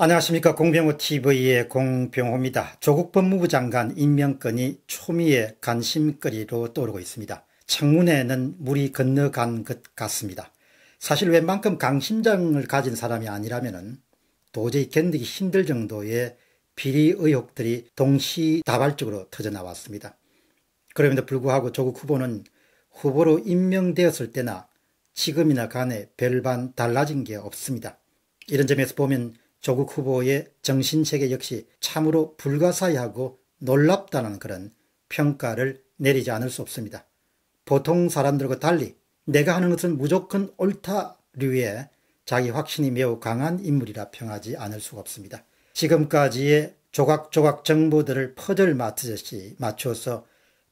안녕하십니까 공병호TV의 공병호입니다. 조국 법무부 장관 임명권이 초미의 관심거리로 떠오르고 있습니다. 창문에는 물이 건너간 것 같습니다. 사실 웬만큼 강심장을 가진 사람이 아니라면 도저히 견디기 힘들 정도의 비리 의혹들이 동시다발적으로 터져나왔습니다. 그럼에도 불구하고 조국 후보는 후보로 임명되었을 때나 지금이나 간에 별반 달라진 게 없습니다. 이런 점에서 보면 조국 후보의 정신세계 역시 참으로 불가사의하고 놀랍다는 그런 평가를 내리지 않을 수 없습니다. 보통 사람들과 달리 내가 하는 것은 무조건 옳다류의 자기 확신이 매우 강한 인물이라 평하지 않을 수가 없습니다. 지금까지의 조각조각 정보들을 퍼즐 맞추듯이 맞춰서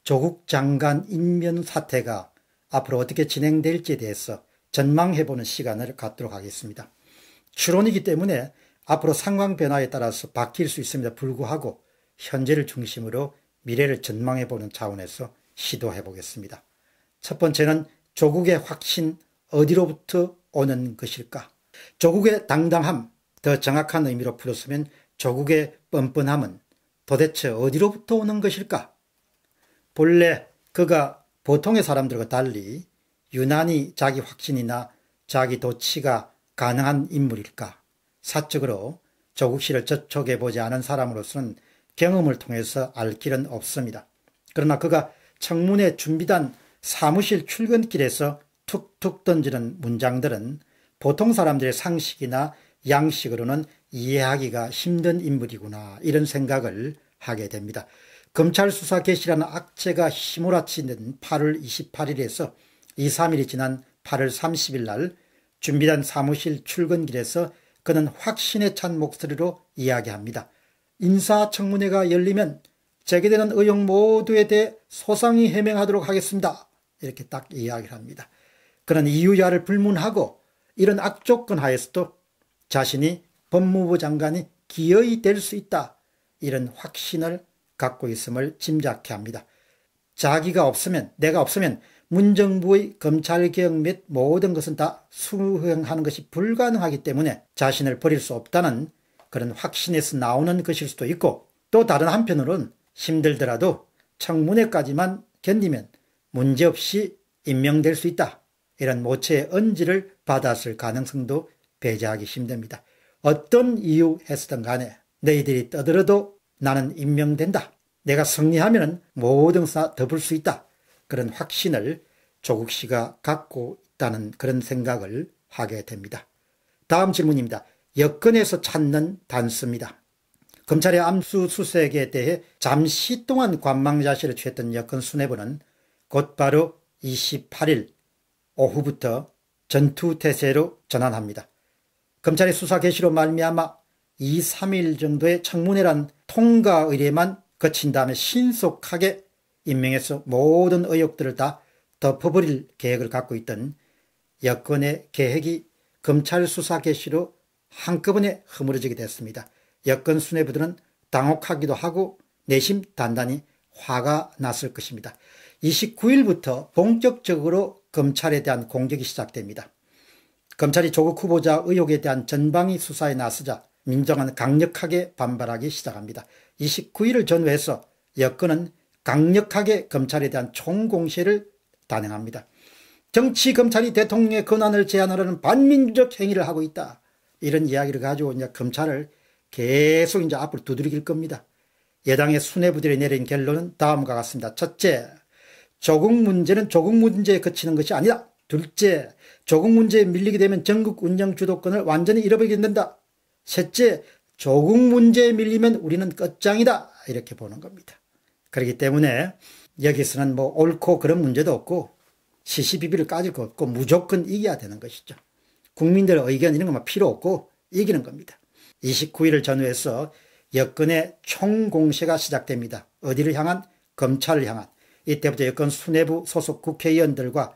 조국 장관 인면 사태가 앞으로 어떻게 진행될지에 대해서 전망해보는 시간을 갖도록 하겠습니다. 추론이기 때문에 앞으로 상황 변화에 따라서 바뀔 수있습니다 불구하고 현재를 중심으로 미래를 전망해 보는 차원에서 시도해 보겠습니다. 첫 번째는 조국의 확신 어디로부터 오는 것일까? 조국의 당당함, 더 정확한 의미로 풀었으면 조국의 뻔뻔함은 도대체 어디로부터 오는 것일까? 본래 그가 보통의 사람들과 달리 유난히 자기 확신이나 자기 도치가 가능한 인물일까? 사적으로 조국씨를 접촉해보지 않은 사람으로서는 경험을 통해서 알 길은 없습니다. 그러나 그가 청문회 준비단 사무실 출근길에서 툭툭 던지는 문장들은 보통 사람들의 상식이나 양식으로는 이해하기가 힘든 인물이구나 이런 생각을 하게 됩니다. 검찰 수사 개시라는 악재가 휘몰아치는 8월 28일에서 2, 3일이 지난 8월 30일 날 준비단 사무실 출근길에서 그는 확신에 찬 목소리로 이야기합니다. 인사청문회가 열리면 제기되는 의혹 모두에 대해 소상히 해명하도록 하겠습니다. 이렇게 딱 이야기를 합니다. 그는 이유야를 불문하고 이런 악조건 하에서도 자신이 법무부 장관이 기어이될 수 있다. 이런 확신을 갖고 있음을 짐작케 합니다. 자기가 없으면, 내가 없으면 문정부의 검찰개혁 및 모든 것은 다 수행하는 것이 불가능하기 때문에 자신을 버릴 수 없다는 그런 확신에서 나오는 것일 수도 있고 또 다른 한편으론 힘들더라도 청문회까지만 견디면 문제없이 임명될 수 있다. 이런 모체의 언지를 받았을 가능성도 배제하기 힘듭니다. 어떤 이유 했었던 간에 너희들이 떠들어도 나는 임명된다. 내가 승리하면 모든 사다 덮을 수 있다. 그런 확신을 조국 씨가 갖고 있다는 그런 생각을 하게 됩니다. 다음 질문입니다. 여건에서 찾는 단서입니다. 검찰의 암수 수색에 대해 잠시 동안 관망자실에 취했던 여건 수뇌부는 곧바로 28일 오후부터 전투태세로 전환합니다. 검찰의 수사 개시로 말미암아 2, 3일 정도의 청문회란 통과 의뢰만 거친 다음에 신속하게 인명에서 모든 의혹들을 다 덮어버릴 계획을 갖고 있던 여권의 계획이 검찰 수사 개시로 한꺼번에 허물어지게 됐습니다. 여권 수뇌부들은 당혹하기도 하고 내심 단단히 화가 났을 것입니다. 29일부터 본격적으로 검찰에 대한 공격이 시작됩니다. 검찰이 조국 후보자 의혹에 대한 전방위 수사에 나서자 민정은 강력하게 반발하기 시작합니다. 29일을 전후해서 여권은 강력하게 검찰에 대한 총공세를 단행합니다. 정치 검찰이 대통령의 권한을 제한하려는 반민주적 행위를 하고 있다. 이런 이야기를 가지고 이제 검찰을 계속 이제 앞으로 두드리길 겁니다. 여당의 수뇌부들이 내린 결론은 다음과 같습니다. 첫째, 조국 문제는 조국 문제에 그치는 것이 아니다. 둘째, 조국 문제에 밀리게 되면 전국 운영 주도권을 완전히 잃어버리게 된다. 셋째, 조국 문제에 밀리면 우리는 끝장이다. 이렇게 보는 겁니다. 그렇기 때문에 여기서는 뭐 옳고 그런 문제도 없고 시시비비를 까질 것 없고 무조건 이겨야 되는 것이죠. 국민들의 의견 이런 것만 필요 없고 이기는 겁니다. 29일을 전후해서 여권의 총공세가 시작됩니다. 어디를 향한? 검찰을 향한. 이때부터 여권 수뇌부 소속 국회의원들과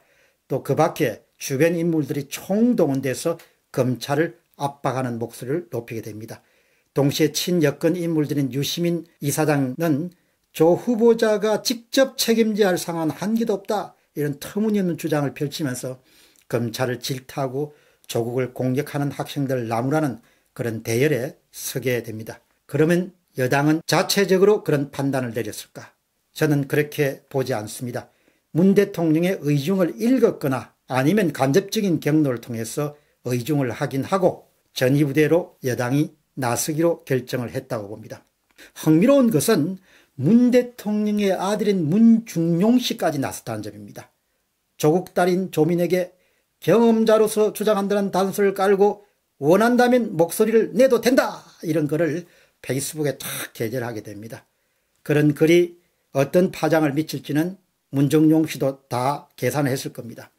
또 그 밖에 주변 인물들이 총동원돼서 검찰을 압박하는 목소리를 높이게 됩니다. 동시에 친여권 인물들인 유시민 이사장은 조 후보자가 직접 책임지할 상황은 한기도 없다. 이런 터무니없는 주장을 펼치면서 검찰을 질타하고 조국을 공격하는 학생들을 나무라는 그런 대열에 서게 됩니다. 그러면 여당은 자체적으로 그런 판단을 내렸을까? 저는 그렇게 보지 않습니다. 문 대통령의 의중을 읽었거나 아니면 간접적인 경로를 통해서 의중을 확인 하고 전이부대로 여당이 나서기로 결정을 했다고 봅니다. 흥미로운 것은 문 대통령의 아들인 문중용 씨까지 나섰다는 점입니다. 조국 딸인 조민에게 경험자로서 주장한다는 단서를 깔고 원한다면 목소리를 내도 된다 이런 글을 페이스북에 탁 게재를 하게 됩니다. 그런 글이 어떤 파장을 미칠지는 문정용 씨도 다 계산했을 을 겁니다.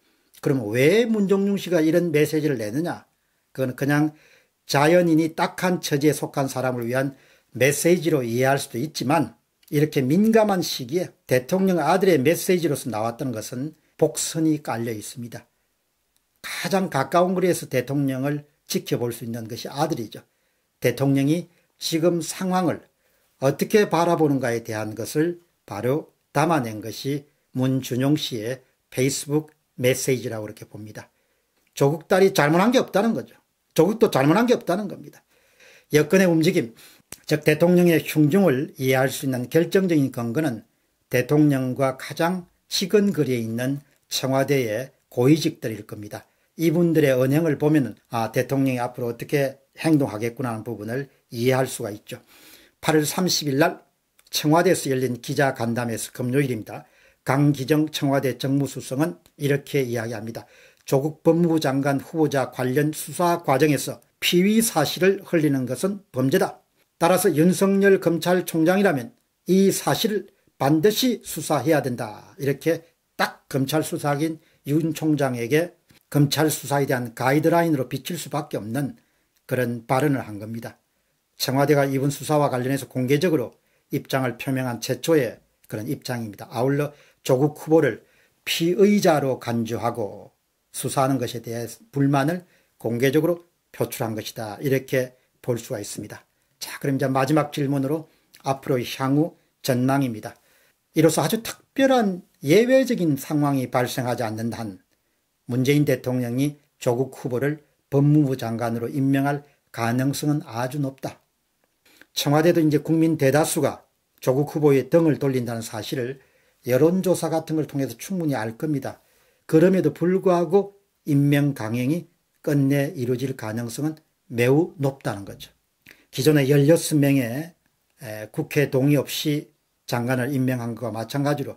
그럼 왜 문정용 씨가 이런 메시지를 내느냐? 그건 그냥 자연인이 딱한 처지에 속한 사람을 위한 메시지로 이해할 수도 있지만 이렇게 민감한 시기에 대통령 아들의 메시지로서 나왔던 것은 복선이 깔려 있습니다. 가장 가까운 거리에서 대통령을 지켜볼 수 있는 것이 아들이죠. 대통령이 지금 상황을 어떻게 바라보는가에 대한 것을 바로 담아낸 것이 문준용 씨의 페이스북 메시지라고 이렇게 봅니다. 조국 딸이 잘못한 게 없다는 거죠. 조국도 잘못한 게 없다는 겁니다. 여건의 움직임, 즉 대통령의 흉중을 이해할 수 있는 결정적인 근거는 대통령과 가장 식은 거리에 있는 청와대의 고위직들일 겁니다. 이분들의 언행을 보면 아 대통령이 앞으로 어떻게 행동하겠구나 하는 부분을 이해할 수가 있죠. 8월 30일 날 청와대에서 열린 기자간담회에서 금요일입니다. 강기정 청와대 정무수석은 이렇게 이야기합니다. 조국 법무부 장관 후보자 관련 수사 과정에서 피위 사실을 흘리는 것은 범죄다. 따라서 윤석열 검찰총장이라면 이 사실을 반드시 수사해야 된다. 이렇게 딱 검찰 수사긴 윤 총장에게 검찰 수사에 대한 가이드라인으로 비칠 수밖에 없는 그런 발언을 한 겁니다. 청와대가 이번 수사와 관련해서 공개적으로 입장을 표명한 최초의 그런 입장입니다. 아울러 조국 후보를 피의자로 간주하고 수사하는 것에 대해 불만을 공개적으로 표출한 것이다. 이렇게 볼 수가 있습니다. 자, 그럼 이제 마지막 질문으로 앞으로의 향후 전망입니다. 이로써 아주 특별한 예외적인 상황이 발생하지 않는 한 문재인 대통령이 조국 후보를 법무부 장관으로 임명할 가능성은 아주 높다. 청와대도 이제 국민 대다수가 조국 후보의 등을 돌린다는 사실을 여론조사 같은 걸 통해서 충분히 알 겁니다. 그럼에도 불구하고 임명 강행이 끝내 이루어질 가능성은 매우 높다는 거죠. 기존의 16명의 국회 동의 없이 장관을 임명한 것과 마찬가지로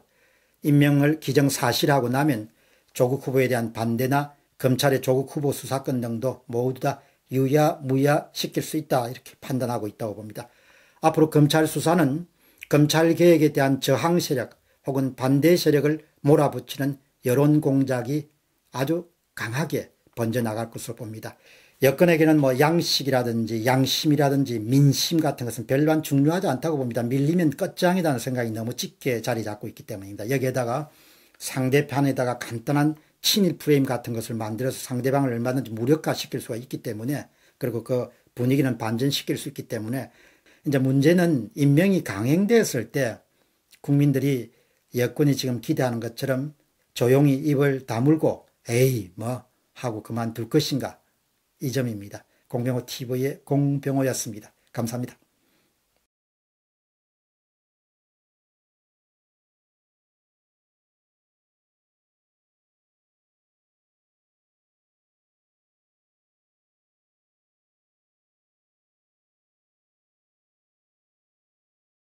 임명을 기정사실하고 나면 조국 후보에 대한 반대나 검찰의 조국 후보 수사권 등도 모두 다 유야 무야 시킬 수 있다 이렇게 판단하고 있다고 봅니다. 앞으로 검찰 수사는 검찰 개혁에 대한 저항 세력 혹은 반대 세력을 몰아붙이는 여론 공작이 아주 강하게 번져 나갈 것으로 봅니다. 여권에게는뭐 양식이라든지 양심이라든지 민심 같은 것은 별로 중요하지 않다고 봅니다. 밀리면 끝장이라는 생각이 너무 짙게 자리 잡고 있기 때문입니다. 여기에다가 상대편에다가 간단한 친일 프레임 같은 것을 만들어서 상대방을 얼마든지 무력화시킬 수가 있기 때문에 그리고 그 분위기는 반전시킬 수 있기 때문에 이제 문제는 인명이 강행됐을 때 국민들이 여권이 지금 기대하는 것처럼 조용히 입을 다물고 에이 뭐 하고 그만둘 것인가 이 점입니다. 공병호 TV의 공병호였습니다. 감사합니다.